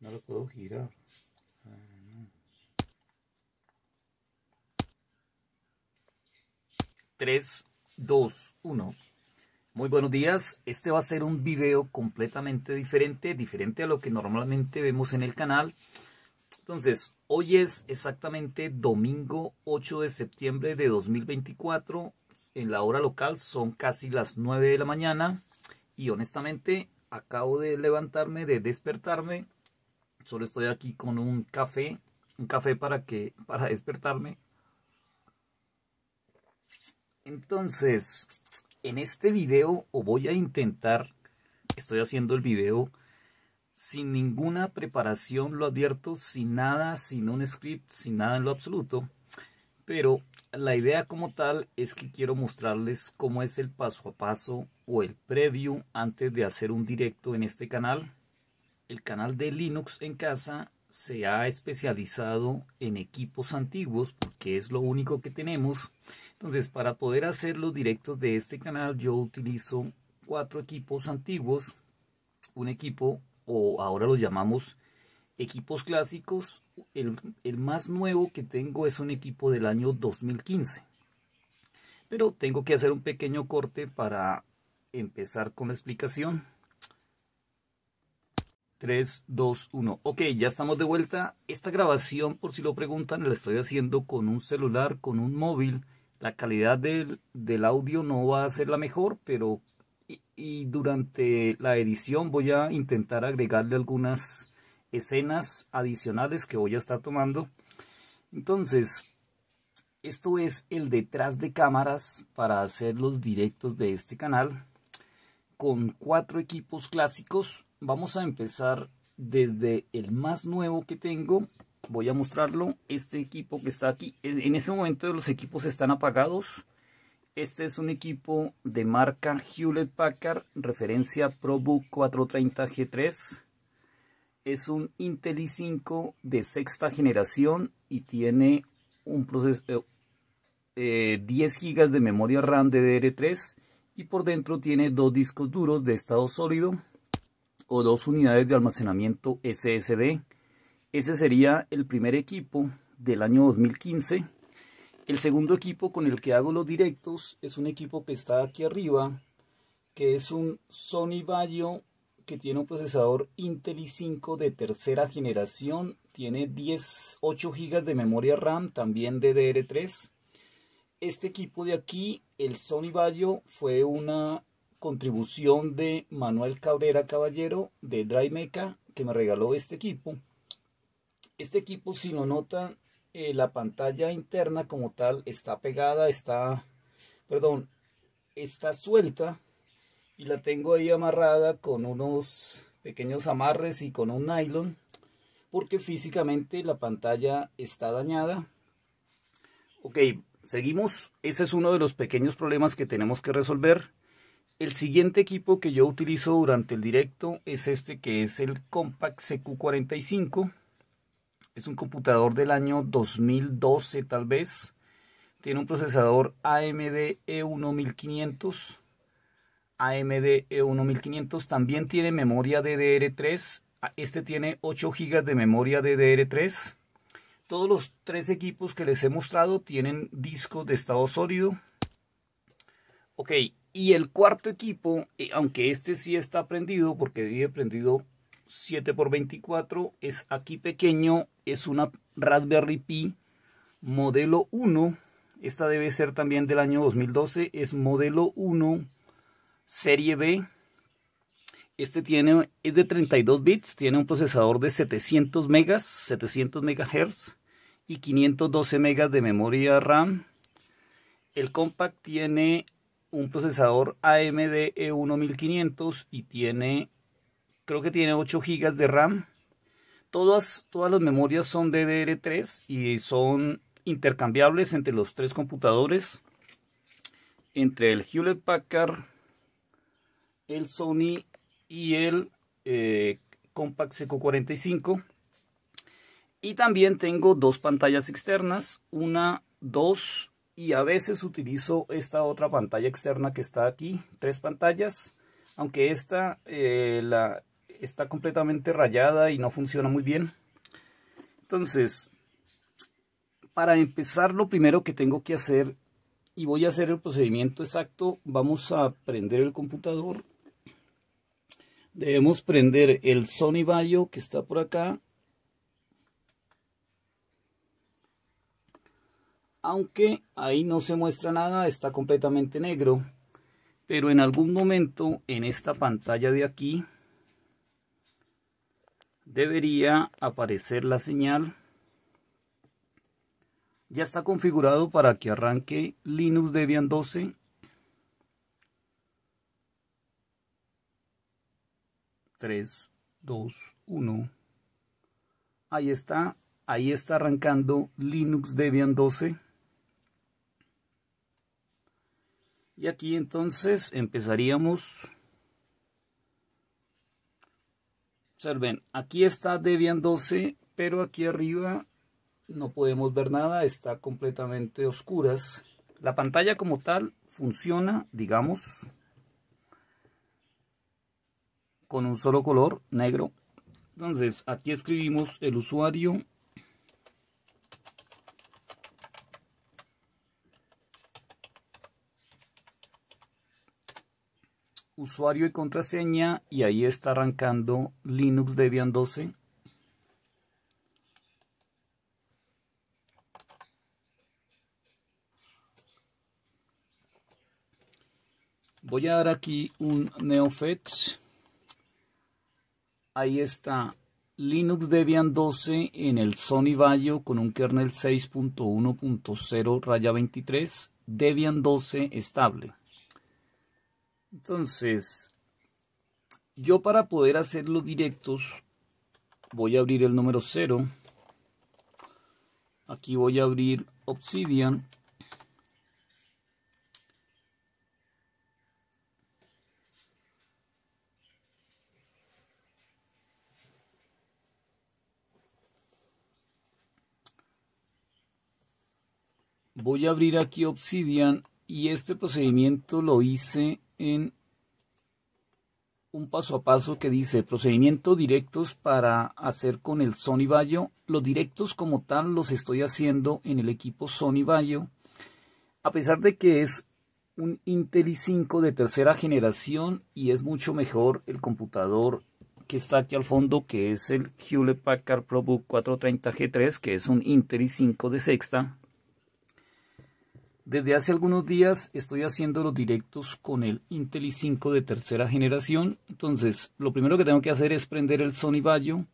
No lo puedo girar. 3, Tres, Muy buenos días, este va a ser un video completamente diferente, diferente a lo que normalmente vemos en el canal. Entonces, hoy es exactamente domingo 8 de septiembre de 2024, en la hora local son casi las 9 de la mañana y honestamente acabo de levantarme, de despertarme Solo estoy aquí con un café, un café para que para despertarme. Entonces, en este video o voy a intentar estoy haciendo el video sin ninguna preparación, lo advierto, sin nada, sin un script, sin nada en lo absoluto. Pero la idea como tal es que quiero mostrarles cómo es el paso a paso o el preview antes de hacer un directo en este canal el canal de Linux en casa se ha especializado en equipos antiguos porque es lo único que tenemos. Entonces, para poder hacer los directos de este canal, yo utilizo cuatro equipos antiguos, un equipo o ahora lo llamamos equipos clásicos. El, el más nuevo que tengo es un equipo del año 2015. Pero tengo que hacer un pequeño corte para empezar con la explicación. 3, 2, 1. Ok, ya estamos de vuelta. Esta grabación, por si lo preguntan, la estoy haciendo con un celular, con un móvil. La calidad del, audio no va a ser la mejor, pero y, y, durante la edición voy a intentar agregarle algunas escenas adicionales que voy a estar tomando. Entonces, esto es el detrás de cámaras para hacer los directos de este canal con cuatro equipos clásicos vamos a empezar desde el más nuevo que tengo voy a mostrarlo este equipo que está aquí en este momento los equipos están apagados este es un equipo de marca Hewlett Packard referencia ProBook 430 G3 es un Intel i5 de sexta generación y tiene un proceso 10 GB de memoria RAM de DR3 y por dentro tiene dos discos duros de estado sólido o dos unidades de almacenamiento SSD. Ese sería el primer equipo del año 2015. El segundo equipo con el que hago los directos es un equipo que está aquí arriba, que es un Sony Vaio que tiene un procesador Intel i5 de tercera generación, tiene 10, 8 GB de memoria RAM, también DDR3. Este equipo de aquí, el Sony Vaio, fue una contribución de Manuel Cabrera Caballero de Dry Meca que me regaló este equipo. Este equipo, si lo notan, eh, la pantalla interna como tal está pegada, está, perdón, está suelta y la tengo ahí amarrada con unos pequeños amarres y con un nylon porque físicamente la pantalla está dañada. Ok, seguimos. Ese es uno de los pequeños problemas que tenemos que resolver. El siguiente equipo que yo utilizo durante el directo es este que es el Compact CQ45. Es un computador del año 2012 tal vez. Tiene un procesador AMD e 1500. AMD e 1500. También tiene memoria DDR3. Ah, este tiene 8 GB de memoria DDR3. Todos los tres equipos que les he mostrado tienen discos de estado sólido. Ok, y el cuarto equipo, eh, aunque este sí está prendido, porque he prendido 7 x 24 es aquí pequeño, es una Raspberry Pi modelo 1. Esta debe ser también del año 2012, es modelo 1 serie B. Este tiene, es de 32 bits, tiene un procesador de 700 megas, 700 megahertz y 512 megas de memoria RAM. El compact tiene un procesador AMD e 1500 y tiene, creo que tiene 8 GB de RAM. Todas, todas las memorias son DDR3 y son intercambiables entre los tres computadores, entre el Hewlett Packard, el Sony y el eh, Compact Seco 45. Y también tengo dos pantallas externas, una dos y a veces utilizo esta otra pantalla externa que está aquí, tres pantallas, aunque esta eh, la, está completamente rayada y no funciona muy bien. Entonces, para empezar lo primero que tengo que hacer, y voy a hacer el procedimiento exacto, vamos a prender el computador. Debemos prender el Sony Vaio que está por acá aunque ahí no se muestra nada, está completamente negro, pero en algún momento en esta pantalla de aquí debería aparecer la señal. Ya está configurado para que arranque Linux Debian 12. 3, 2, 1. Ahí está, ahí está arrancando Linux Debian 12. Y aquí entonces empezaríamos. Observen, aquí está Debian 12, pero aquí arriba no podemos ver nada, está completamente oscuras. La pantalla como tal funciona, digamos, con un solo color, negro. Entonces, aquí escribimos el usuario usuario y contraseña y ahí está arrancando Linux Debian 12. Voy a dar aquí un NeoFetch. Ahí está Linux Debian 12 en el Sony Vaio con un kernel 6.1.0 23, Debian 12 estable. Entonces, yo para poder hacer los directos, voy a abrir el número 0. Aquí voy a abrir Obsidian. voy a abrir aquí Obsidian y este procedimiento lo hice en un paso a paso que dice procedimiento directos para hacer con el Sony Bayo. Los directos como tal los estoy haciendo en el equipo Sony Bayo. A pesar de que es un Intel i5 de tercera generación y es mucho mejor el computador que está aquí al fondo que es el Hewlett Packard ProBook 430G3 que es un Intel i5 de sexta desde hace algunos días estoy haciendo los directos con el Intel i5 de tercera generación. Entonces, lo primero que tengo que hacer es prender el Sony Vaio.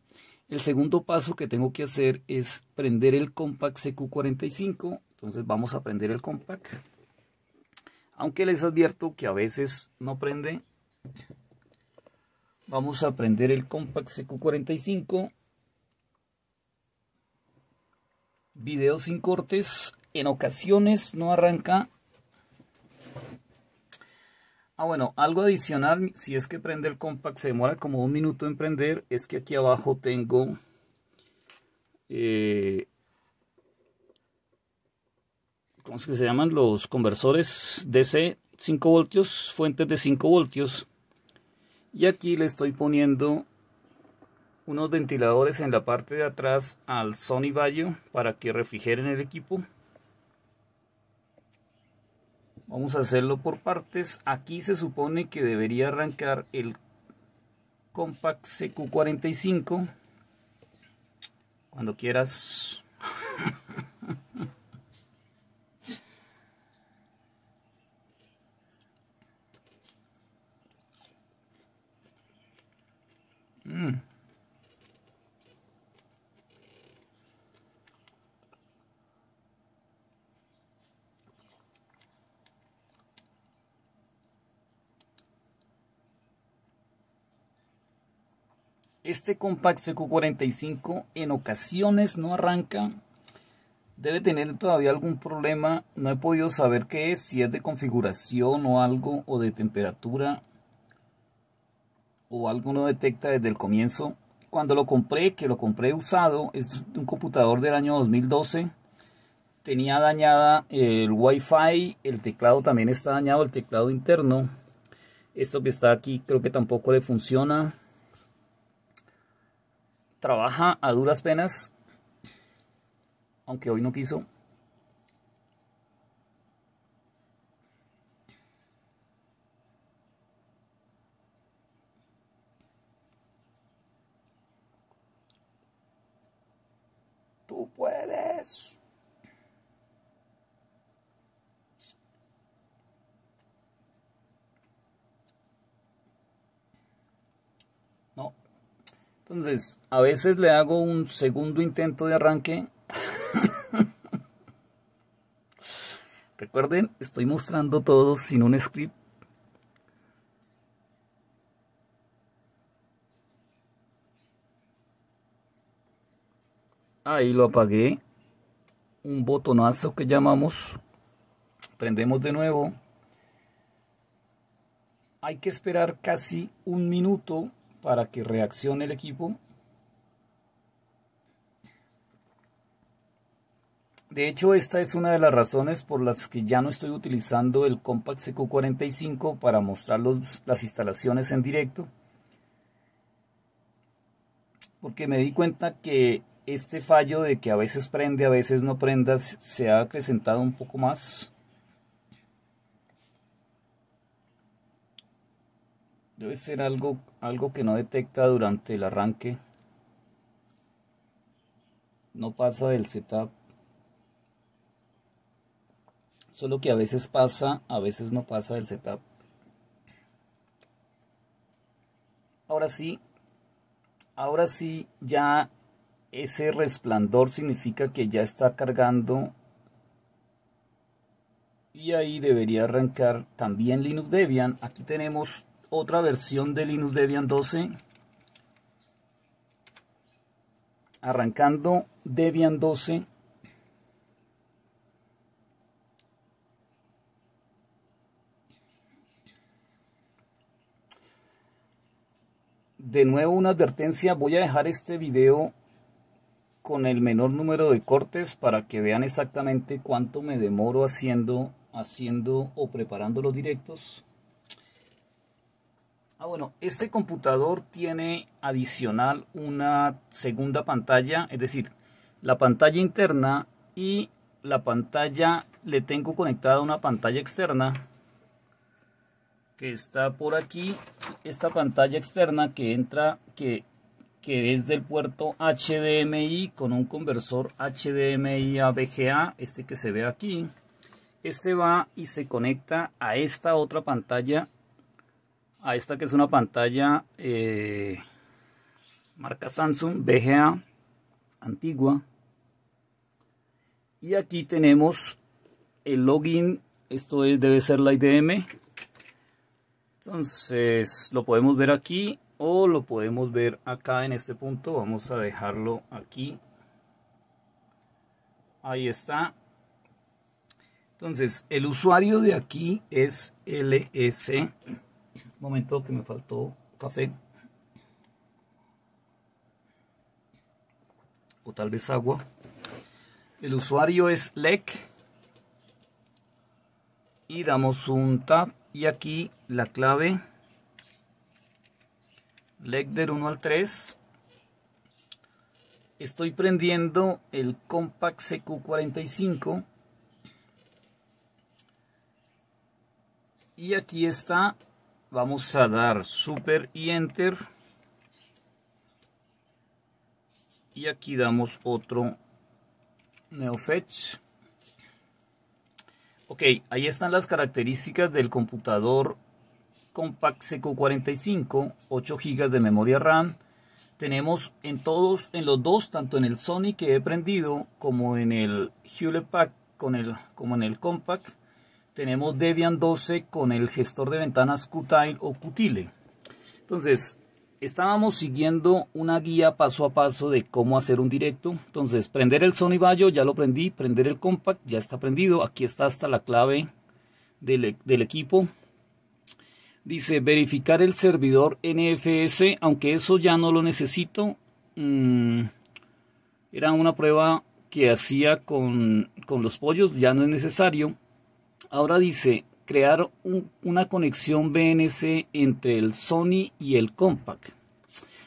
El segundo paso que tengo que hacer es prender el Compact CQ45. Entonces, vamos a prender el Compact. Aunque les advierto que a veces no prende. Vamos a prender el Compact CQ45. Video sin cortes en ocasiones no arranca. Ah, bueno, algo adicional, si es que prende el compact, se demora como un minuto en prender, es que aquí abajo tengo eh, ¿cómo es que se llaman? Los conversores DC 5 voltios, fuentes de 5 voltios. Y aquí le estoy poniendo unos ventiladores en la parte de atrás al Sony Bayo para que refrigeren el equipo. Vamos a hacerlo por partes. Aquí se supone que debería arrancar el Compact CQ45. Cuando quieras. Mm. Este Compact CQ45 en ocasiones no arranca. Debe tener todavía algún problema. No he podido saber qué es, si es de configuración o algo, o de temperatura. O algo no detecta desde el comienzo. Cuando lo compré, que lo compré usado, es un computador del año 2012 tenía dañada el Wi-Fi. el teclado también está dañado, el teclado interno. Esto que está aquí creo que tampoco le funciona trabaja a duras penas, aunque hoy no quiso. Tú puedes. Entonces, a veces le hago un segundo intento de arranque. Recuerden, estoy mostrando todo sin un script. Ahí lo apagué. Un botonazo que llamamos. Prendemos de nuevo. Hay que esperar casi un minuto para que reaccione el equipo. De hecho, esta es una de las razones por las que ya no estoy utilizando el Compact CQ45 para mostrar las instalaciones en directo. Porque me di cuenta que este fallo de que a veces prende, a veces no prendas, se ha acrecentado un poco más. Debe ser algo, algo que no detecta durante el arranque. No pasa del setup. Solo que a veces pasa, a veces no pasa del setup. Ahora sí, ahora sí ya ese resplandor significa que ya está cargando y ahí debería arrancar también Linux Debian. Aquí tenemos otra versión de Linux Debian 12. Arrancando Debian 12. De nuevo una advertencia, voy a dejar este video con el menor número de cortes para que vean exactamente cuánto me demoro haciendo haciendo o preparando los directos Ah, bueno, este computador tiene adicional una segunda pantalla, es decir, la pantalla interna y la pantalla, le tengo conectada una pantalla externa que está por aquí, esta pantalla externa que entra, que, que es del puerto HDMI con un conversor HDMI a VGA, este que se ve aquí, este va y se conecta a esta otra pantalla Ahí esta que es una pantalla eh, marca Samsung BGA antigua y aquí tenemos el login esto es, debe ser la IDM entonces lo podemos ver aquí o lo podemos ver acá en este punto vamos a dejarlo aquí ahí está entonces el usuario de aquí es LS momento que me faltó café o tal vez agua. El usuario es LEC y damos un tab y aquí la clave LEC del 1 al 3. Estoy prendiendo el Compact CQ45 y aquí está vamos a dar super y enter y aquí damos otro neofetch ok ahí están las características del computador compact seco 45 8 gigas de memoria RAM tenemos en todos en los dos tanto en el Sony que he prendido como en el Hewlett Pack con el como en el compact tenemos Debian 12 con el gestor de ventanas Qtile o Qtile. Entonces, estábamos siguiendo una guía paso a paso de cómo hacer un directo. Entonces, prender el Sony Vaio, ya lo prendí. Prender el Compact, ya está prendido. Aquí está hasta la clave del, e-, equipo. Dice, verificar el servidor NFS, aunque eso ya no lo necesito. Mm, era una prueba que hacía con, con los pollos, ya no es necesario. Ahora dice, crear una conexión BNC entre el Sony y el Compact.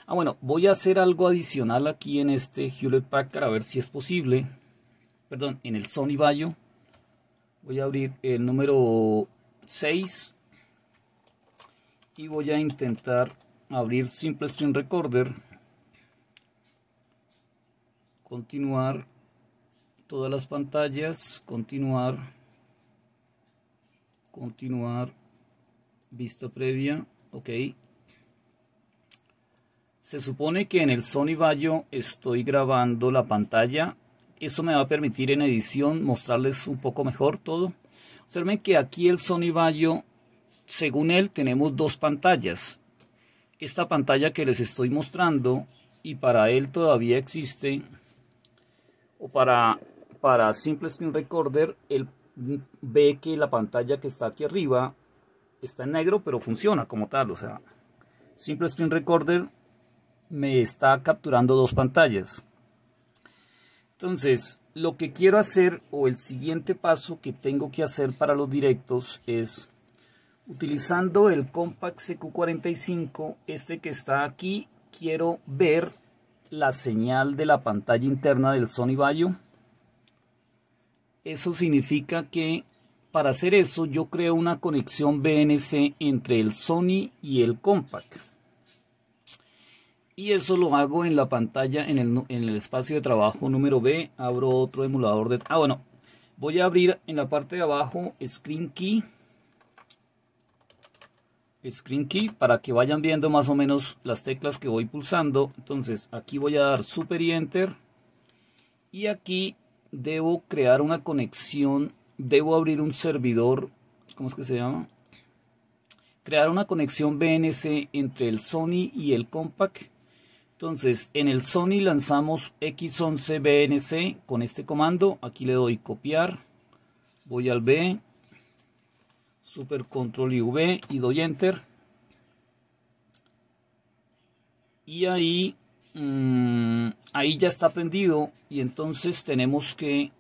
Ah, bueno, voy a hacer algo adicional aquí en este Hewlett Packard, a ver si es posible. Perdón, en el Sony Bayo. Voy a abrir el número 6. Y voy a intentar abrir Simple Stream Recorder. Continuar todas las pantallas. Continuar continuar, vista previa, ok. Se supone que en el Sony Vaio estoy grabando la pantalla. Eso me va a permitir en edición mostrarles un poco mejor todo. Observen que aquí el Sony Vaio, según él, tenemos dos pantallas. Esta pantalla que les estoy mostrando y para él todavía existe, o para, para Simple Screen Recorder, el ve que la pantalla que está aquí arriba está en negro, pero funciona como tal. O sea, Simple Screen Recorder me está capturando dos pantallas. Entonces, lo que quiero hacer o el siguiente paso que tengo que hacer para los directos es utilizando el Compact CQ45, este que está aquí, quiero ver la señal de la pantalla interna del Sony Vaio eso significa que para hacer eso yo creo una conexión BNC entre el Sony y el Compact. Y eso lo hago en la pantalla, en el, espacio de trabajo número B. Abro otro emulador de... Ah, bueno. Voy a abrir en la parte de abajo Screen Key. Screen Key para que vayan viendo más o menos las teclas que voy pulsando. Entonces aquí voy a dar Super y Enter. Y aquí debo crear una conexión, debo abrir un servidor, ¿cómo es que se llama? Crear una conexión BNC entre el Sony y el Compact. Entonces, en el Sony lanzamos X11 BNC con este comando. Aquí le doy copiar, voy al B, super control y V y doy enter. Y ahí Mm, ahí ya está prendido y entonces tenemos que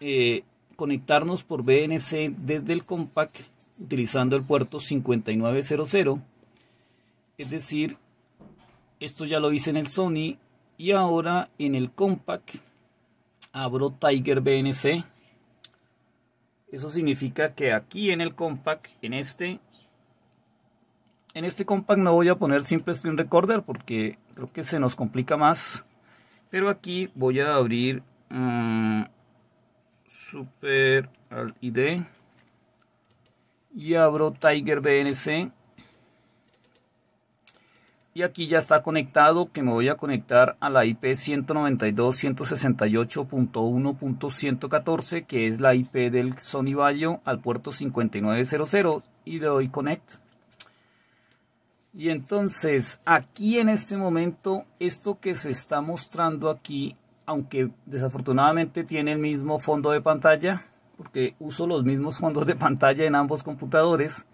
eh, conectarnos por BNC desde el compact utilizando el puerto 5900 es decir esto ya lo hice en el Sony y ahora en el compact abro Tiger BNC eso significa que aquí en el compact en este en este compact no voy a poner simple screen recorder porque creo que se nos complica más. Pero aquí voy a abrir mm, Super Al ID y abro Tiger BNC. Y aquí ya está conectado que me voy a conectar a la IP 192.168.1.114 que es la IP del Sony Vaio al puerto 5900 y le doy Connect. Y entonces, aquí en este momento, esto que se está mostrando aquí, aunque desafortunadamente tiene el mismo fondo de pantalla, porque uso los mismos fondos de pantalla en ambos computadores,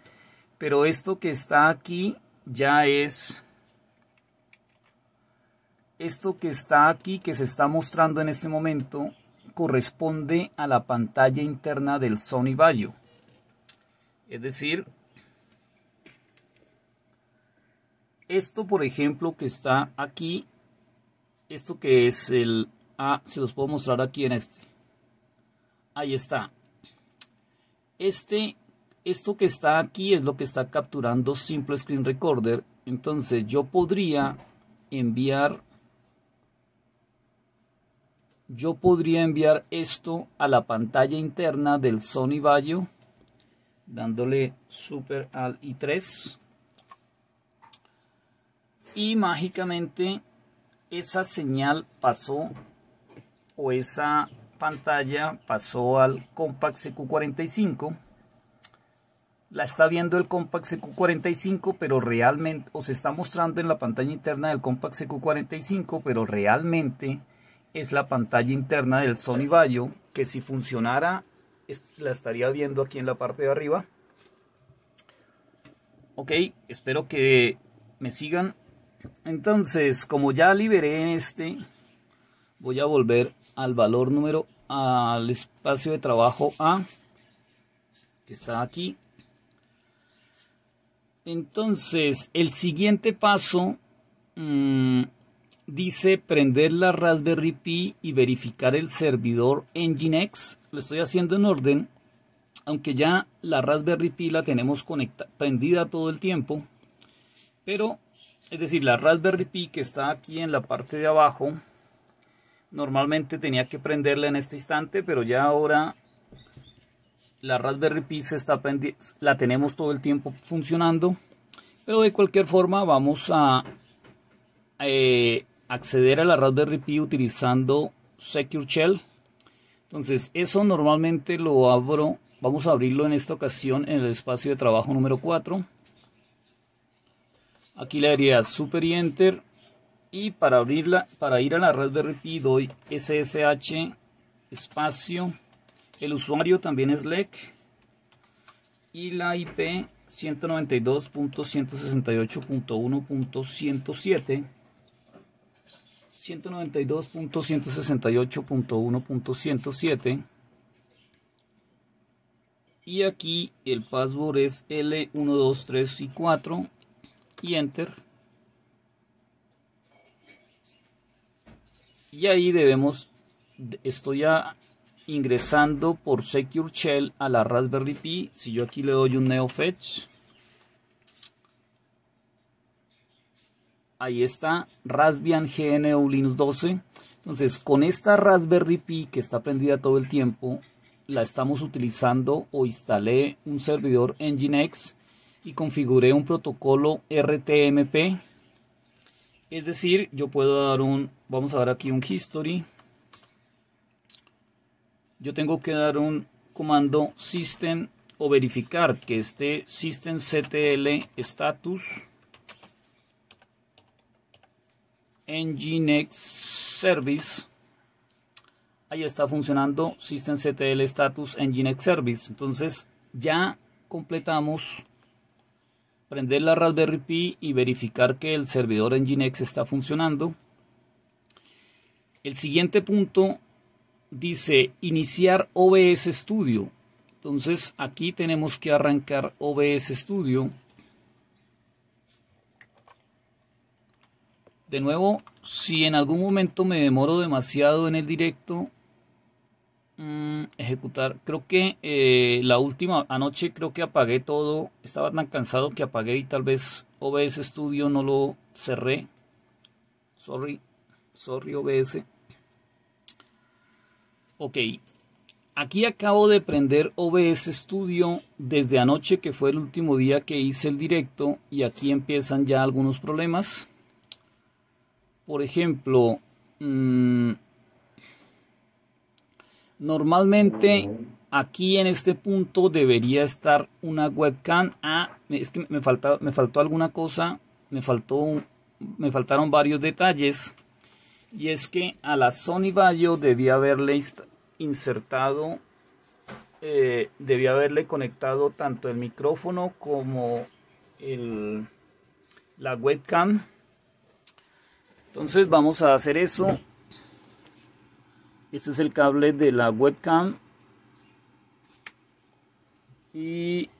pero esto que está aquí ya es... Esto que está aquí, que se está mostrando en este momento, corresponde a la pantalla interna del Sony VAIO. Es decir, Esto, por ejemplo, que está aquí, esto que es el A, se los puedo mostrar aquí en este. Ahí está. Este, esto que está aquí es lo que está capturando Simple Screen Recorder. Entonces yo podría enviar, yo podría enviar esto a la pantalla interna del Sony Vaio, dándole super al i3 y mágicamente esa señal pasó o esa pantalla pasó al Compact CQ45. La está viendo el Compact CQ45, pero realmente, os está mostrando en la pantalla interna del Compact CQ45, pero realmente es la pantalla interna del Sony Vaio, que si funcionara, la estaría viendo aquí en la parte de arriba. Ok, espero que me sigan entonces, como ya liberé este, voy a volver al valor número, al espacio de trabajo A, que está aquí. Entonces, el siguiente paso mm, dice prender la Raspberry Pi y verificar el servidor Nginx. Lo estoy haciendo en orden, aunque ya la Raspberry Pi la tenemos prendida todo el tiempo. Pero es decir, la Raspberry Pi que está aquí en la parte de abajo, normalmente tenía que prenderla en este instante, pero ya ahora la Raspberry Pi se está la tenemos todo el tiempo funcionando. Pero de cualquier forma vamos a eh, acceder a la Raspberry Pi utilizando Secure Shell. Entonces eso normalmente lo abro, vamos a abrirlo en esta ocasión en el espacio de trabajo número 4. Aquí le daría super y enter. Y para abrirla, para ir a la red Pi doy SSH espacio. El usuario también es LEC. Y la IP 192.168.1.107. 192.168.1.107 y aquí el password es L123 y 4 y enter y ahí debemos estoy ya ingresando por Secure Shell a la Raspberry Pi si yo aquí le doy un Neo Fetch. ahí está Raspbian GNU Linux 12 entonces con esta Raspberry Pi que está prendida todo el tiempo la estamos utilizando o instalé un servidor Nginx y configuré un protocolo RTMP. Es decir, yo puedo dar un, vamos a dar aquí un history. Yo tengo que dar un comando system o verificar que esté systemctl ctl status nginx service. Ahí está funcionando systemctl ctl status nginx service. Entonces ya completamos prender la Raspberry Pi y verificar que el servidor Nginx está funcionando. El siguiente punto dice iniciar OBS Studio. Entonces aquí tenemos que arrancar OBS Studio. De nuevo, si en algún momento me demoro demasiado en el directo, Mm, ejecutar. Creo que eh, la última anoche creo que apagué todo. Estaba tan cansado que apagué y tal vez OBS Studio no lo cerré. Sorry. Sorry OBS. Ok. Aquí acabo de prender OBS Studio desde anoche que fue el último día que hice el directo y aquí empiezan ya algunos problemas. Por ejemplo, mmm, Normalmente aquí en este punto debería estar una webcam. Ah, es que me, falta, me faltó alguna cosa, me, faltó, me faltaron varios detalles. Y es que a la Sony Vaio debía haberle insertado, eh, debía haberle conectado tanto el micrófono como la webcam. Entonces vamos a hacer eso este es el cable de la webcam. Y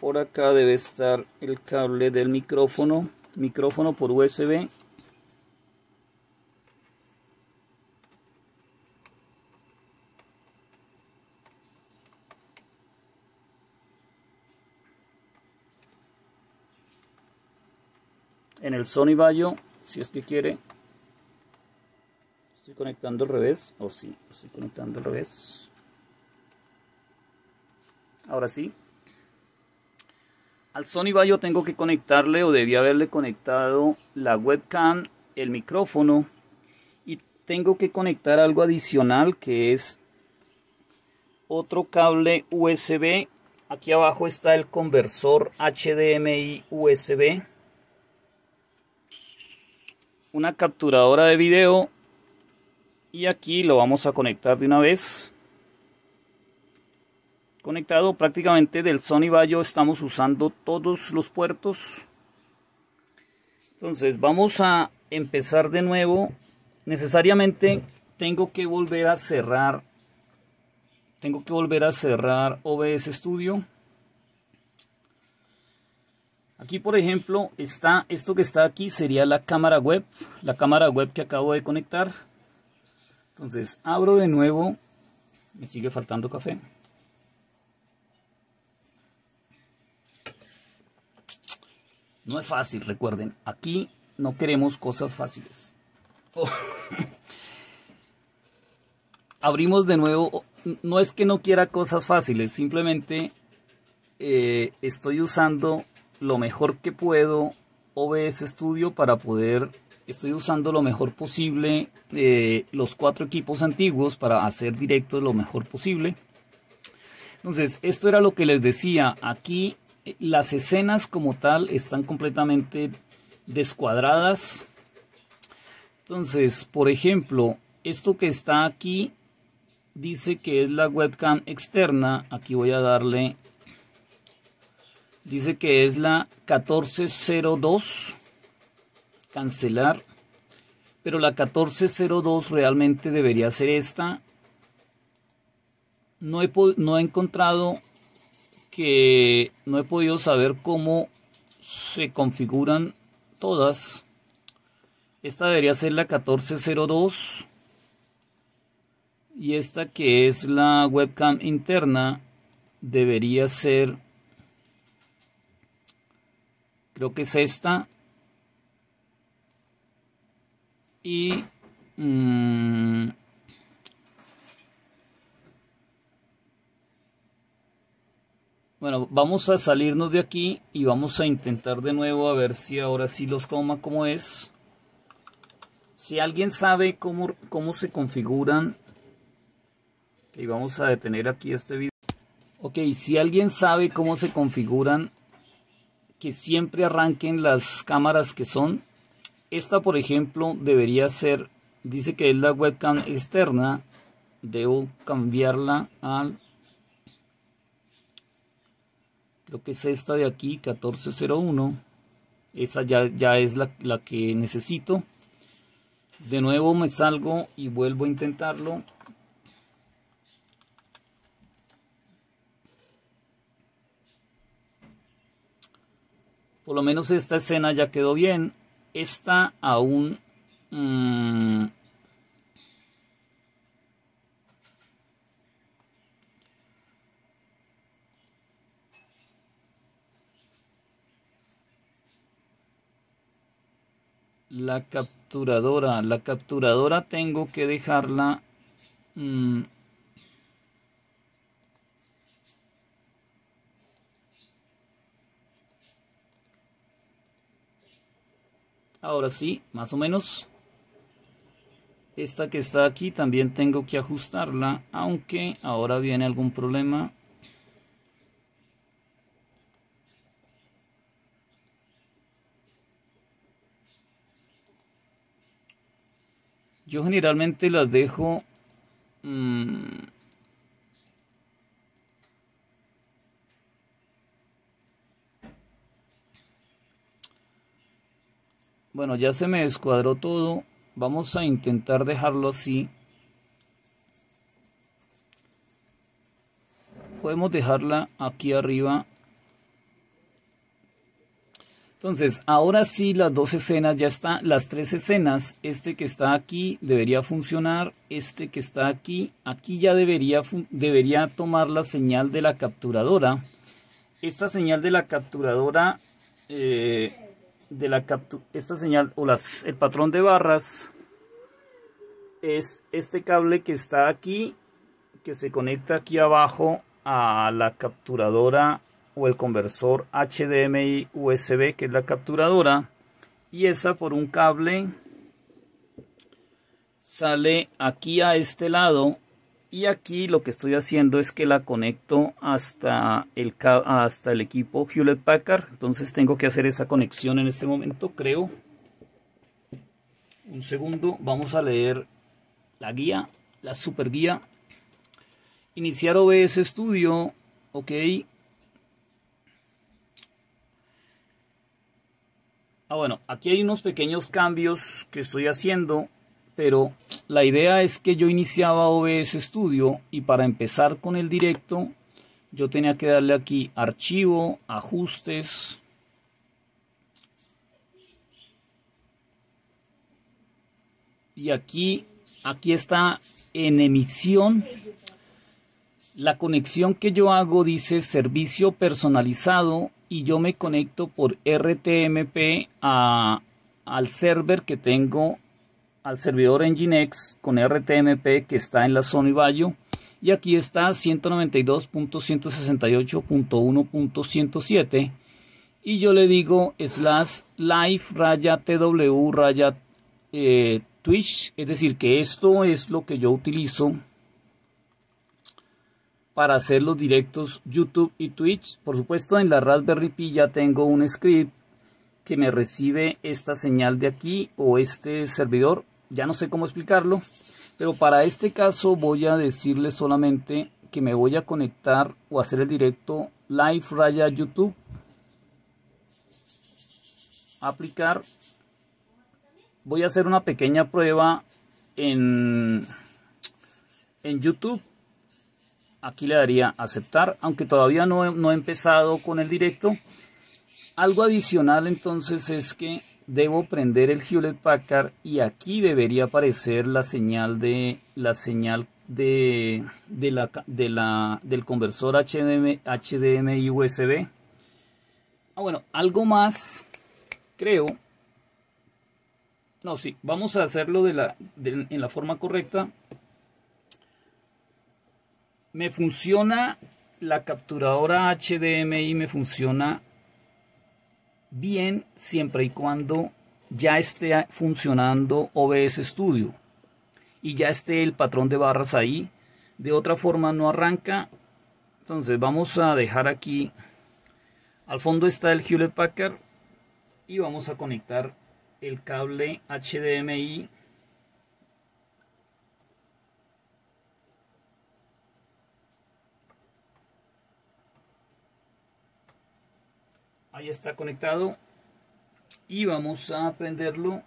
por acá debe estar el cable del micrófono. Micrófono por USB. en el Sony Bayo, si es que quiere estoy conectando al revés. O estoy conectando al revés. Ahora sí. Al Sony yo tengo que conectarle o debía haberle conectado la webcam, el micrófono y tengo que conectar algo adicional que es otro cable USB. Aquí abajo está el conversor HDMI USB. Una capturadora de video y aquí lo vamos a conectar de una vez conectado prácticamente del Sony Bayo estamos usando todos los puertos entonces vamos a empezar de nuevo necesariamente tengo que volver a cerrar tengo que volver a cerrar OBS Studio aquí por ejemplo está esto que está aquí sería la cámara web la cámara web que acabo de conectar entonces abro de nuevo, me sigue faltando café. No es fácil, recuerden, aquí no queremos cosas fáciles. Abrimos de nuevo, no es que no quiera cosas fáciles, simplemente eh, estoy usando lo mejor que puedo OBS Studio para poder estoy usando lo mejor posible eh, los cuatro equipos antiguos para hacer directo lo mejor posible. Entonces, esto era lo que les decía. Aquí eh, las escenas como tal están completamente descuadradas. Entonces, por ejemplo, esto que está aquí dice que es la webcam externa. Aquí voy a darle... Dice que es la 1402 cancelar. Pero la 1402 realmente debería ser esta. No he, encontrado que no he podido saber cómo se configuran todas. Esta debería ser la 1402 y esta que es la webcam interna debería ser creo que es esta Y... Mm, bueno, vamos a salirnos de aquí y vamos a intentar de nuevo a ver si ahora sí los toma como es. Si alguien sabe cómo, cómo se configuran... Ok, vamos a detener aquí este video. Ok, si alguien sabe cómo se configuran, que siempre arranquen las cámaras que son. Esta, por ejemplo, debería ser, dice que es la webcam externa, debo cambiarla al, creo que es esta de aquí, 1401. Esa ya, es la, la que necesito. De nuevo me salgo y vuelvo a intentarlo. Por lo menos esta escena ya quedó bien está aún mm, la capturadora la capturadora tengo que dejarla mm, Ahora sí, más o menos. Esta que está aquí también tengo que ajustarla, aunque ahora viene algún problema. Yo generalmente las dejo... Mm, Bueno, ya se me descuadró todo. Vamos a intentar dejarlo así. Podemos dejarla aquí arriba. Entonces, ahora sí las dos escenas ya están, las tres escenas, este que está aquí debería funcionar, este que está aquí, aquí ya debería, debería tomar la señal de la capturadora. Esta señal de la capturadora eh, de la captura, esta señal o las, el patrón de barras es este cable que está aquí, que se conecta aquí abajo a la capturadora o el conversor HDMI USB, que es la capturadora, y esa por un cable sale aquí a este lado y aquí lo que estoy haciendo es que la conecto hasta el, hasta el equipo Hewlett Packard entonces tengo que hacer esa conexión en este momento creo un segundo vamos a leer la guía la super guía iniciar OBS Studio ok ah bueno aquí hay unos pequeños cambios que estoy haciendo pero la idea es que yo iniciaba OBS Studio y para empezar con el directo yo tenía que darle aquí archivo, ajustes, y aquí, aquí está en emisión. La conexión que yo hago dice servicio personalizado y yo me conecto por RTMP al server que tengo al servidor Nginx con RTMP que está en la Sony Bayo y aquí está 192.168.1.107 y yo le digo slash live raya tw raya eh, twitch es decir que esto es lo que yo utilizo para hacer los directos youtube y twitch por supuesto en la raspberry pi ya tengo un script que me recibe esta señal de aquí o este servidor ya no sé cómo explicarlo, pero para este caso voy a decirle solamente que me voy a conectar o hacer el directo live raya YouTube. Aplicar. Voy a hacer una pequeña prueba en, en YouTube. Aquí le daría aceptar, aunque todavía no no he empezado con el directo. Algo adicional entonces es que debo prender el Hewlett Packard y aquí debería aparecer la señal de la señal de, la, de la, del conversor HDMI, USB. Ah, bueno, algo más, creo. No, sí, vamos a hacerlo de la, en la forma correcta. Me funciona la capturadora HDMI, me funciona bien siempre y cuando ya esté funcionando OBS Studio y ya esté el patrón de barras ahí. De otra forma no arranca. Entonces vamos a dejar aquí. Al fondo está el Hewlett Packard y vamos a conectar el cable HDMI ahí está conectado y vamos a prenderlo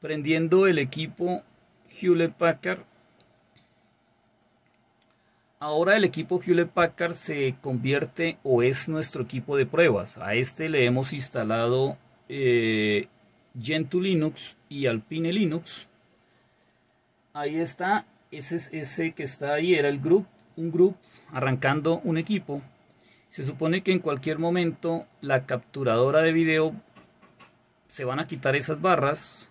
prendiendo el equipo Hewlett Packard ahora el equipo Hewlett Packard se convierte o es nuestro equipo de pruebas a este le hemos instalado eh, Gentoo Linux y Alpine Linux ahí está ese, ese que está ahí era el group un group arrancando un equipo se supone que en cualquier momento la capturadora de video se van a quitar esas barras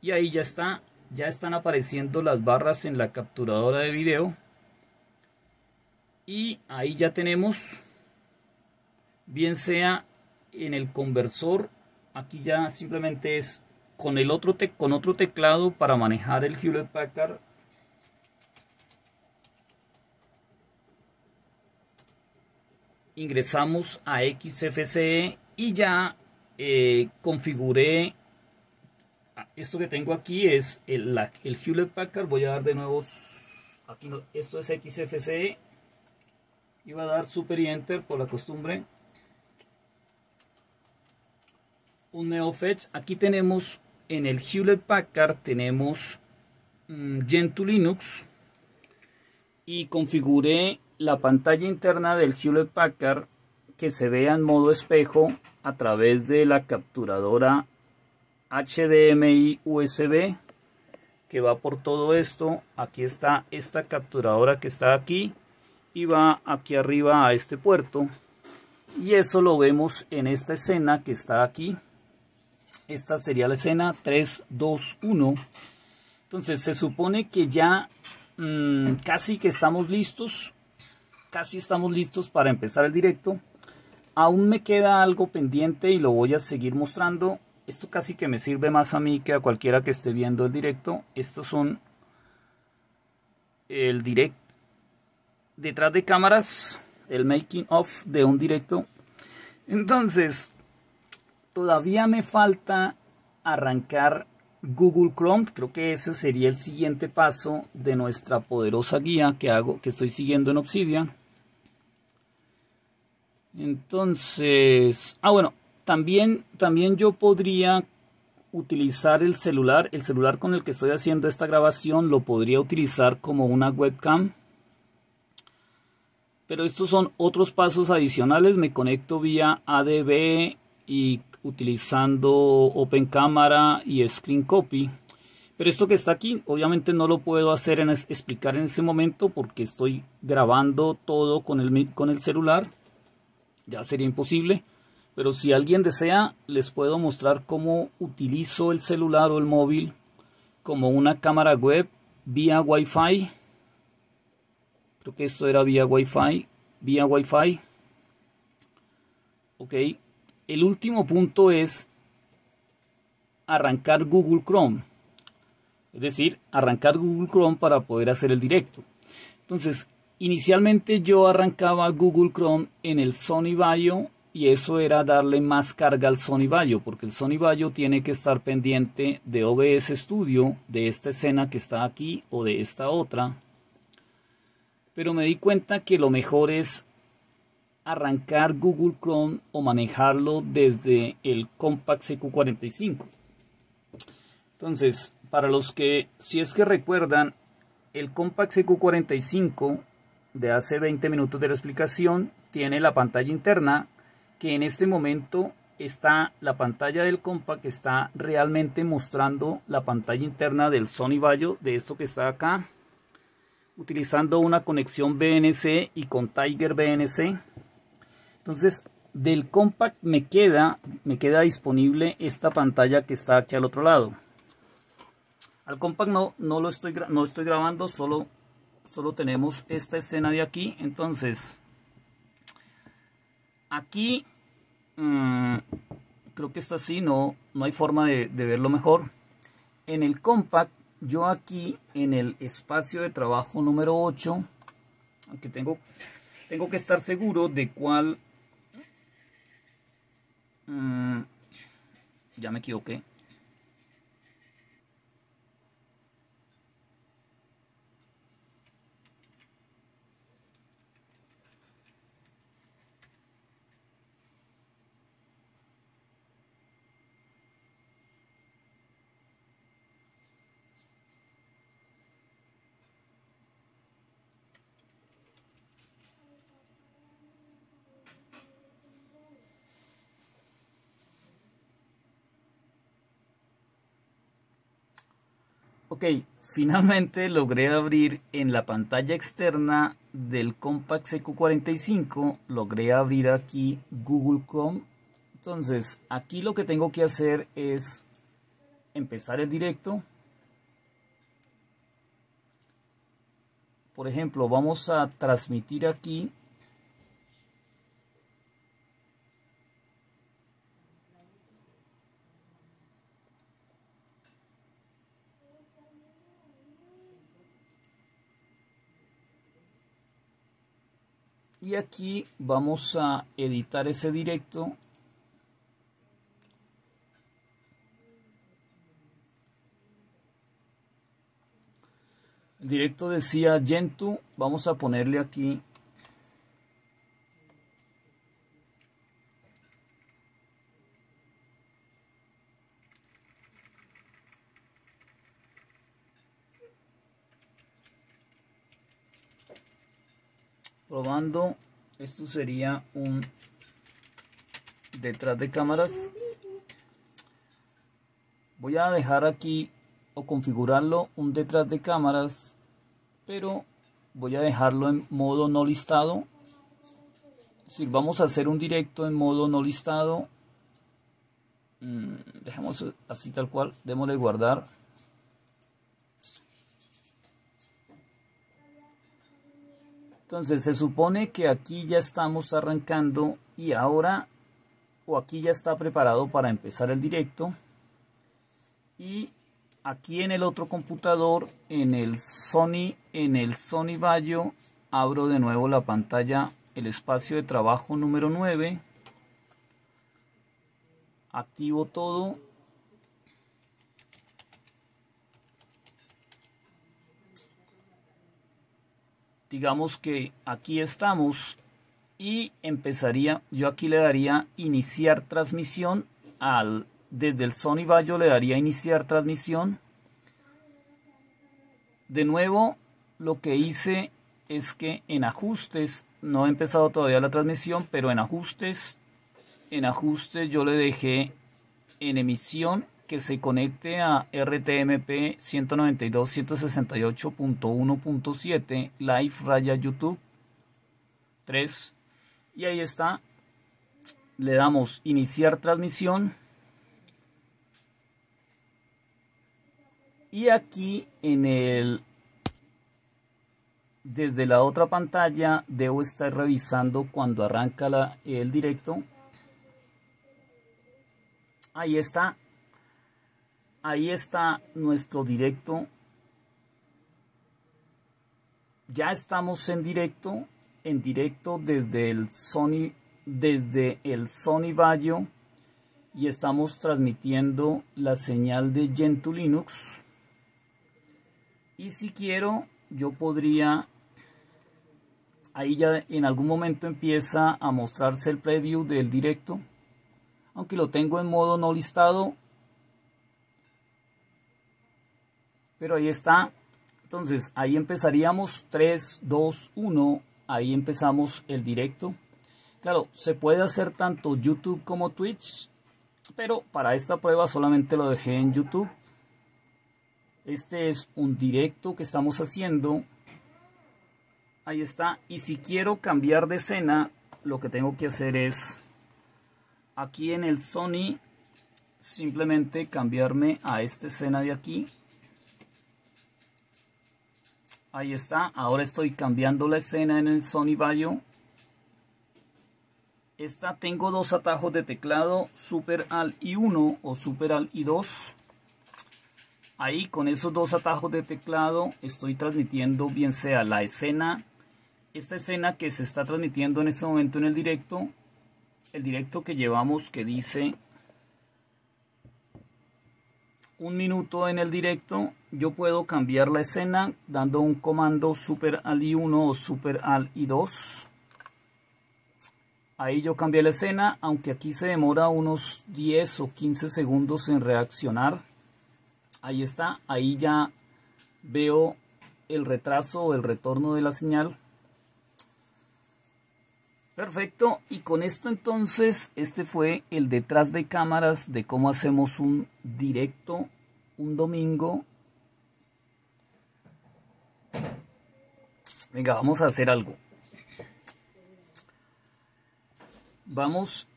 y ahí ya está, ya están apareciendo las barras en la capturadora de video y ahí ya tenemos bien sea en el conversor aquí ya simplemente es con el otro con otro teclado para manejar el Hewlett Packard ingresamos a XFCE y ya eh, configuré ah, esto que tengo aquí es el, el Hewlett Packard voy a dar de nuevo aquí esto es XFCE y voy a dar super y enter por la costumbre un NeoFetch aquí tenemos en el Hewlett Packard tenemos mm, Gentoo Linux y configuré la pantalla interna del Hewlett Packard que se vea en modo espejo a través de la capturadora HDMI USB que va por todo esto. Aquí está esta capturadora que está aquí y va aquí arriba a este puerto. Y eso lo vemos en esta escena que está aquí. Esta sería la escena 321. Entonces se supone que ya mm, casi que estamos listos casi estamos listos para empezar el directo. Aún me queda algo pendiente y lo voy a seguir mostrando. Esto casi que me sirve más a mí que a cualquiera que esté viendo el directo. Estos son el directo detrás de cámaras, el making of de un directo. Entonces, todavía me falta arrancar Google Chrome. Creo que ese sería el siguiente paso de nuestra poderosa guía que hago, que estoy siguiendo en Obsidian entonces, ah bueno, también, también yo podría utilizar el celular, el celular con el que estoy haciendo esta grabación lo podría utilizar como una webcam. Pero estos son otros pasos adicionales, me conecto vía ADB y utilizando Open Camera y Screen Copy. Pero esto que está aquí, obviamente no lo puedo hacer en explicar en ese momento porque estoy grabando todo con el celular ya sería imposible. Pero si alguien desea, les puedo mostrar cómo utilizo el celular o el móvil como una cámara web vía Wi-Fi. Creo que esto era vía Wi-Fi. Vía Wi-Fi. Ok. El último punto es arrancar Google Chrome. Es decir, arrancar Google Chrome para poder hacer el directo. Entonces, Inicialmente yo arrancaba Google Chrome en el Sony Vaio y eso era darle más carga al Sony Vaio porque el Sony Vaio tiene que estar pendiente de OBS Studio, de esta escena que está aquí o de esta otra. Pero me di cuenta que lo mejor es arrancar Google Chrome o manejarlo desde el Compact CQ45. Entonces, para los que, si es que recuerdan, el Compact CQ45 de hace 20 minutos de la explicación tiene la pantalla interna que en este momento está la pantalla del Compact que está realmente mostrando la pantalla interna del Sony Vaio de esto que está acá utilizando una conexión BNC y con Tiger BNC entonces del compact me queda me queda disponible esta pantalla que está aquí al otro lado al compact no, no lo estoy no estoy grabando solo solo tenemos esta escena de aquí. Entonces, aquí mm, creo que está así, no, no hay forma de, verlo mejor. En el compact, yo aquí en el espacio de trabajo número 8, aunque tengo, tengo que estar seguro de cuál... Mm, ya me equivoqué. Ok, finalmente logré abrir en la pantalla externa del Compact CQ45, logré abrir aquí Google Chrome. Entonces, aquí lo que tengo que hacer es empezar el directo. Por ejemplo, vamos a transmitir aquí y aquí vamos a editar ese directo el directo decía Gentoo vamos a ponerle aquí esto sería un detrás de cámaras voy a dejar aquí o configurarlo un detrás de cámaras pero voy a dejarlo en modo no listado si vamos a hacer un directo en modo no listado mm, dejamos así tal cual démosle guardar Entonces se supone que aquí ya estamos arrancando y ahora o aquí ya está preparado para empezar el directo y aquí en el otro computador en el Sony en el Sony Vaio abro de nuevo la pantalla el espacio de trabajo número 9 activo todo digamos que aquí estamos y empezaría, yo aquí le daría iniciar transmisión al, desde el Sony Vaio le daría iniciar transmisión. De nuevo, lo que hice es que en ajustes, no he empezado todavía la transmisión, pero en ajustes, en ajustes yo le dejé en emisión que se conecte a RTMP 192.168.1.7 Live Raya YouTube 3. Y ahí está. Le damos iniciar transmisión. Y aquí en el desde la otra pantalla debo estar revisando cuando arranca el directo. Ahí está ahí está nuestro directo. Ya estamos en directo, en directo desde el Sony, desde el Sony Bayo y estamos transmitiendo la señal de Gentoo Linux. Y si quiero, yo podría ahí ya en algún momento empieza a mostrarse el preview del directo. Aunque lo tengo en modo no listado, Pero ahí está. Entonces, ahí empezaríamos 3, 2, 1. Ahí empezamos el directo. Claro, se puede hacer tanto YouTube como Twitch. Pero para esta prueba solamente lo dejé en YouTube. Este es un directo que estamos haciendo. Ahí está. Y si quiero cambiar de escena, lo que tengo que hacer es aquí en el Sony simplemente cambiarme a esta escena de aquí Ahí está. Ahora estoy cambiando la escena en el Sony Vaio. Esta tengo dos atajos de teclado, Super Al y 1 o Super Al y 2. Ahí con esos dos atajos de teclado estoy transmitiendo bien sea la escena, esta escena que se está transmitiendo en este momento en el directo, el directo que llevamos que dice un minuto en el directo, yo puedo cambiar la escena dando un comando super al i1 o super al i2. Ahí yo cambié la escena, aunque aquí se demora unos 10 o 15 segundos en reaccionar. Ahí está, ahí ya veo el retraso o el retorno de la señal. Perfecto, y con esto entonces, este fue el detrás de cámaras de cómo hacemos un directo un domingo. Venga, vamos a hacer algo. Vamos,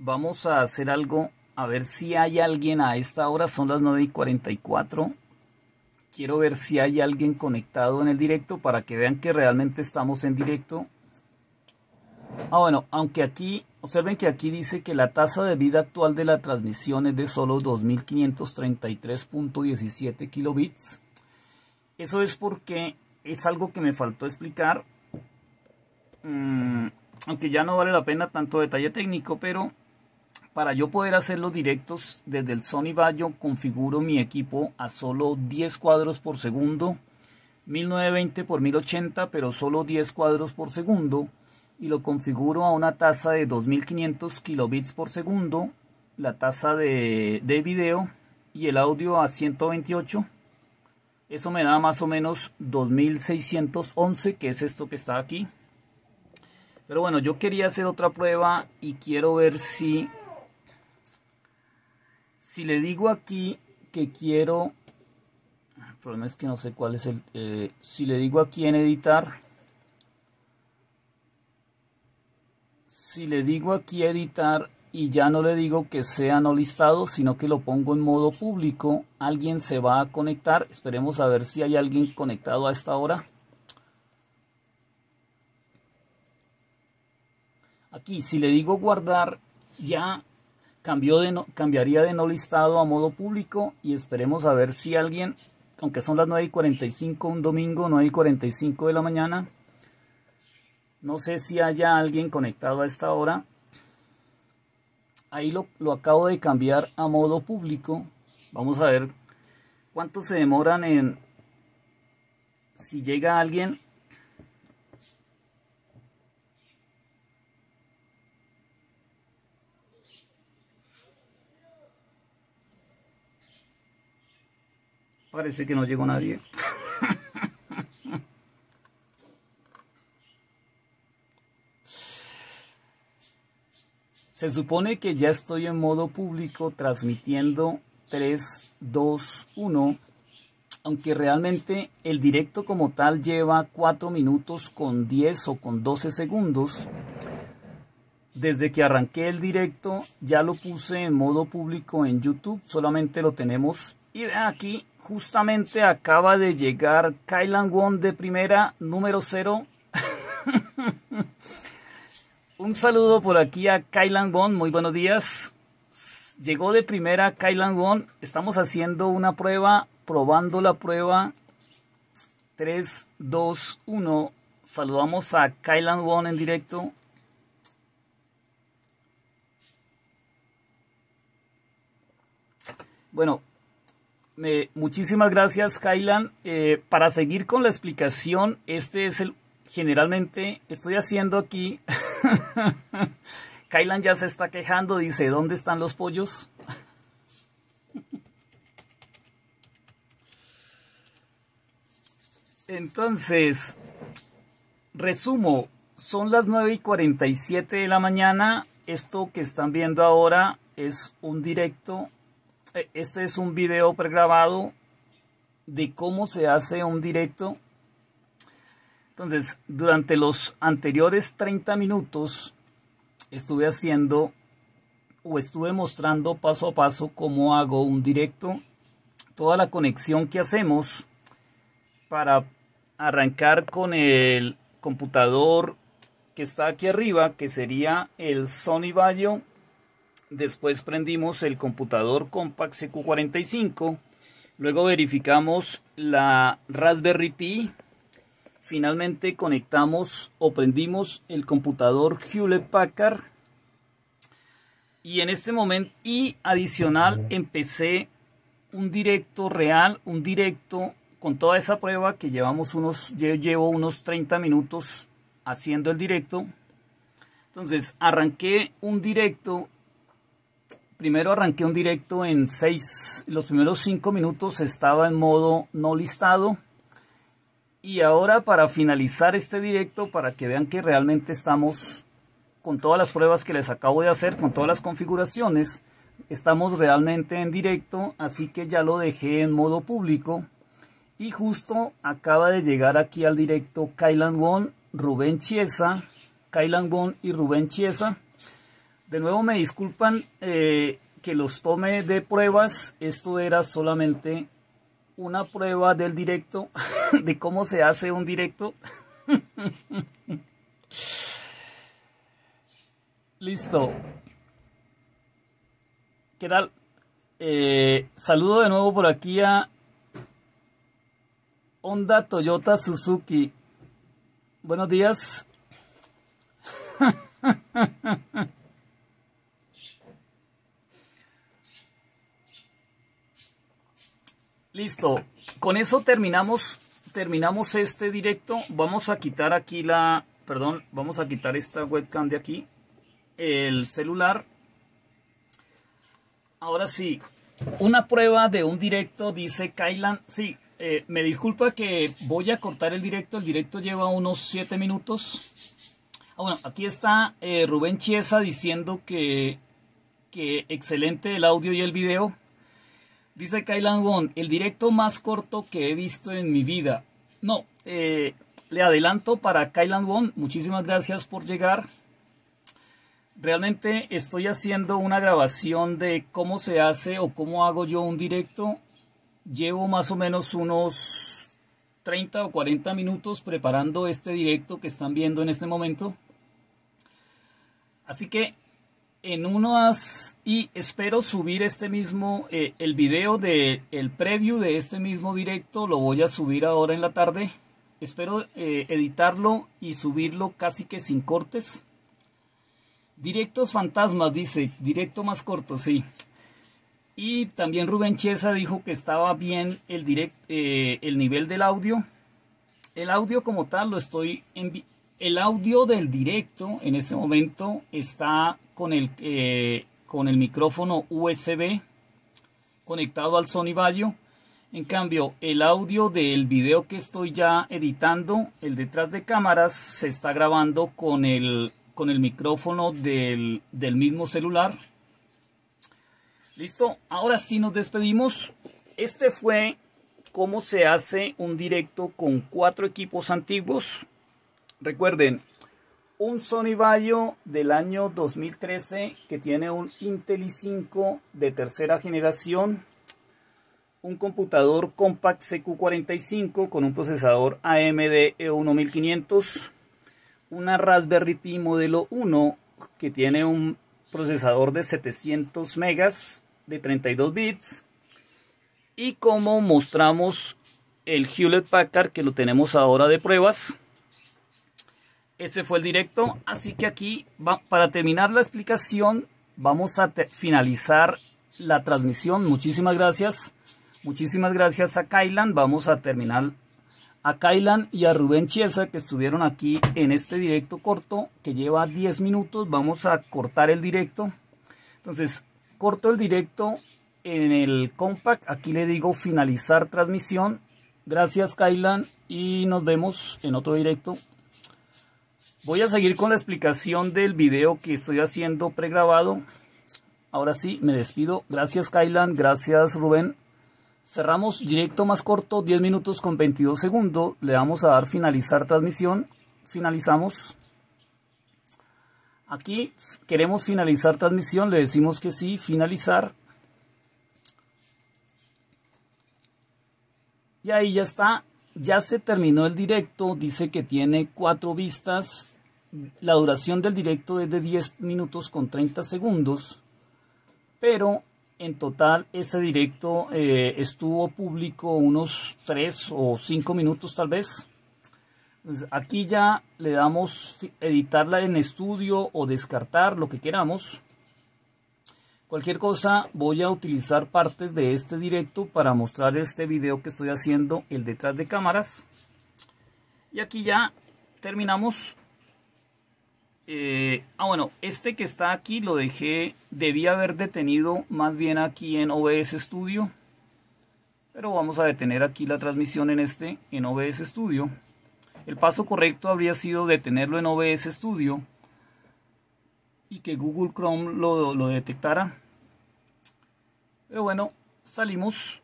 vamos a hacer algo, a ver si hay alguien a esta hora, son las 9 y 44. Quiero ver si hay alguien conectado en el directo para que vean que realmente estamos en directo. Ah, bueno, aunque aquí, observen que aquí dice que la tasa de vida actual de la transmisión es de solo 2533.17 kilobits. Eso es porque es algo que me faltó explicar. Mm, aunque ya no vale la pena tanto detalle técnico, pero para yo poder hacer los directos desde el Sony Vaio configuro mi equipo a solo 10 cuadros por segundo, 1920 por 1080, pero solo 10 cuadros por segundo y lo configuro a una tasa de 2500 kilobits por segundo, la tasa de, de video y el audio a 128. Eso me da más o menos 2611, que es esto que está aquí. Pero bueno, yo quería hacer otra prueba y quiero ver si... Si le digo aquí que quiero... El problema es que no sé cuál es el... Eh, si le digo aquí en editar... si le digo aquí editar y ya no le digo que sea no listado, sino que lo pongo en modo público, alguien se va a conectar. Esperemos a ver si hay alguien conectado a esta hora. Aquí, si le digo guardar, ya de cambiaría de no listado a modo público y esperemos a ver si alguien, aunque son las 9.45 y 45 un domingo, 9 y 45 de la mañana, no sé si haya alguien conectado a esta hora. Ahí lo, acabo de cambiar a modo público. Vamos a ver cuánto se demoran en... Si llega alguien, Parece que no llegó nadie. Se supone que ya estoy en modo público transmitiendo 3, 2, 1, aunque realmente el directo como tal lleva 4 minutos con 10 o con 12 segundos. Desde que arranqué el directo ya lo puse en modo público en YouTube, solamente lo tenemos. Y vean aquí, justamente acaba de llegar Kylan Wong de primera, número 0. Un saludo por aquí a Kylan Won, muy buenos días. Llegó de primera Kylan Won, estamos haciendo una prueba, probando la prueba 3, 2, 1. Saludamos a Kylan Won en directo. Bueno, muchísimas gracias, Kylan, eh, para seguir con la explicación, este es el generalmente estoy haciendo aquí. Kailan ya se está quejando, dice, ¿dónde están los pollos? Entonces, resumo, son las 9 y 47 de la mañana. Esto que están viendo ahora es un directo. Eh, este es un video pregrabado de cómo se hace un directo entonces, durante los anteriores 30 minutos estuve haciendo o estuve mostrando paso a paso cómo hago un directo, toda la conexión que hacemos para arrancar con el computador que está aquí arriba, que sería el Sony Vaio. Después prendimos el computador Compact CQ45. Luego verificamos la Raspberry Pi finalmente conectamos o prendimos el computador Hewlett Packard y en este momento y adicional empecé un directo real, un directo con toda esa prueba que llevamos unos llevo unos 30 minutos haciendo el directo. Entonces, arranqué un directo primero arranqué un directo en 6 los primeros 5 minutos estaba en modo no listado. Y ahora para finalizar este directo, para que vean que realmente estamos con todas las pruebas que les acabo de hacer, con todas las configuraciones, estamos realmente en directo, así que ya lo dejé en modo público. Y justo acaba de llegar aquí al directo Kailan Won, Rubén Chiesa, Kailan Won y Rubén Chiesa. De nuevo me disculpan eh, que los tome de pruebas, esto era solamente una prueba del directo, de cómo se hace un directo. Listo. ¿Qué tal? Eh, saludo de nuevo por aquí a Honda Toyota Suzuki. Buenos días. Listo. Con eso terminamos, terminamos este directo. Vamos a quitar aquí la... Perdón, vamos a quitar esta webcam de aquí. El celular. Ahora sí. Una prueba de un directo, dice Kailan. Sí, eh, me disculpa que voy a cortar el directo. El directo lleva unos 7 minutos. Ah, bueno, aquí está eh, Rubén Chiesa diciendo que, que excelente el audio y el video. Dice Kailan Wong, el directo más corto que he visto en mi vida. No, eh, le adelanto para Kailan Wong, muchísimas gracias por llegar. Realmente estoy haciendo una grabación de cómo se hace o cómo hago yo un directo. Llevo más o menos unos 30 o 40 minutos preparando este directo que están viendo en este momento. Así que en unas y espero subir este mismo eh, el video de el preview de este mismo directo lo voy a subir ahora en la tarde espero eh, editarlo y subirlo casi que sin cortes directos fantasmas dice directo más corto sí y también Rubén Chiesa dijo que estaba bien el eh, el nivel del audio el audio como tal lo estoy el audio del directo en este momento está con el, eh, con el micrófono USB conectado al Sony Vaio. En cambio, el audio del video que estoy ya editando, el detrás de cámaras, se está grabando con el, con el micrófono del, del mismo celular. Listo, ahora sí nos despedimos. Este fue cómo se hace un directo con cuatro equipos antiguos. Recuerden, un Sony Vaio del año 2013 que tiene un Intel i5 de tercera generación, un computador Compact CQ45 con un procesador AMD e 1500 una Raspberry Pi modelo 1 que tiene un procesador de 700 megas de 32 bits y como mostramos el Hewlett Packard que lo tenemos ahora de pruebas ese fue el directo, así que aquí para terminar la explicación vamos a finalizar la transmisión. Muchísimas gracias. Muchísimas gracias a Kailan. Vamos a terminar a Kailan y a Rubén Chiesa que estuvieron aquí en este directo corto que lleva 10 minutos. Vamos a cortar el directo. Entonces, corto el directo en el compact. Aquí le digo finalizar transmisión. Gracias Kailan y nos vemos en otro directo. Voy a seguir con la explicación del video que estoy haciendo pregrabado. Ahora sí, me despido. Gracias Kailan, gracias Rubén. Cerramos directo más corto, 10 minutos con 22 segundos. Le vamos a dar finalizar transmisión. Finalizamos. Aquí queremos finalizar transmisión, le decimos que sí, finalizar. Y ahí ya está, ya se terminó el directo, dice que tiene cuatro vistas. La duración del directo es de 10 minutos con 30 segundos, pero en total ese directo eh, estuvo público unos 3 o 5 minutos tal vez. Pues, aquí ya le damos editarla en estudio o descartar lo que queramos. Cualquier cosa voy a utilizar partes de este directo para mostrar este video que estoy haciendo, el detrás de cámaras. Y aquí ya terminamos. Eh, ah bueno, este que está aquí lo dejé, debía haber detenido más bien aquí en OBS Studio. Pero vamos a detener aquí la transmisión en este, en OBS Studio. El paso correcto habría sido detenerlo en OBS Studio y que Google Chrome lo, lo detectara. Pero bueno, salimos.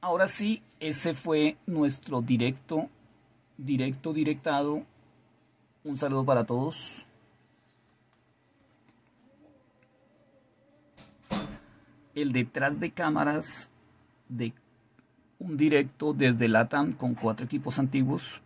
Ahora sí, ese fue nuestro directo, directo, directado. Un saludo para todos. El detrás de cámaras de un directo desde LATAM con cuatro equipos antiguos.